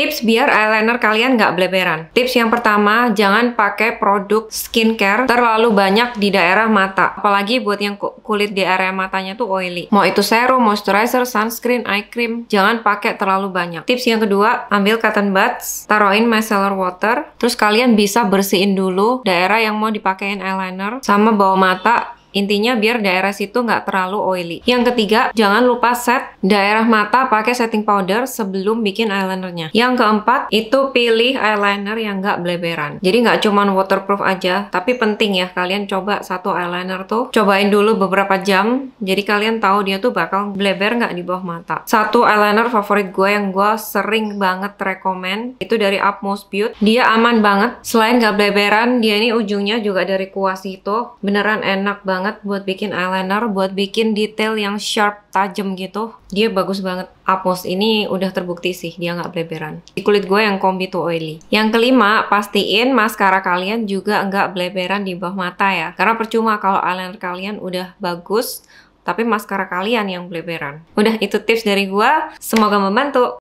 Tips biar eyeliner kalian nggak bleberan. Tips yang pertama, jangan pakai produk skincare terlalu banyak di daerah mata. Apalagi buat yang kulit di area matanya tuh oily. Mau itu serum, moisturizer, sunscreen, eye cream, jangan pakai terlalu banyak. Tips yang kedua, ambil cotton buds, taruhin micellar water, terus kalian bisa bersihin dulu daerah yang mau dipakein eyeliner sama bawah mata Intinya biar daerah situ nggak terlalu oily. Yang ketiga, jangan lupa set daerah mata pakai setting powder sebelum bikin eyelinernya. Yang keempat, itu pilih eyeliner yang nggak bleberan. Jadi nggak cuman waterproof aja, tapi penting ya kalian coba satu eyeliner tuh, cobain dulu beberapa jam, jadi kalian tahu dia tuh bakal bleber nggak di bawah mata. Satu eyeliner favorit gue yang gue sering banget rekomen, itu dari Upmost Beauty. Dia aman banget, selain nggak bleberan, dia ini ujungnya juga dari kuas itu, beneran enak banget banget buat bikin eyeliner, buat bikin detail yang sharp, tajam gitu. Dia bagus banget. Apos ini udah terbukti sih, dia nggak bleberan. Di kulit gue yang combi tuh oily. Yang kelima, pastiin maskara kalian juga nggak bleberan di bawah mata ya. Karena percuma kalau eyeliner kalian udah bagus, tapi maskara kalian yang bleberan. Udah itu tips dari gue, semoga membantu.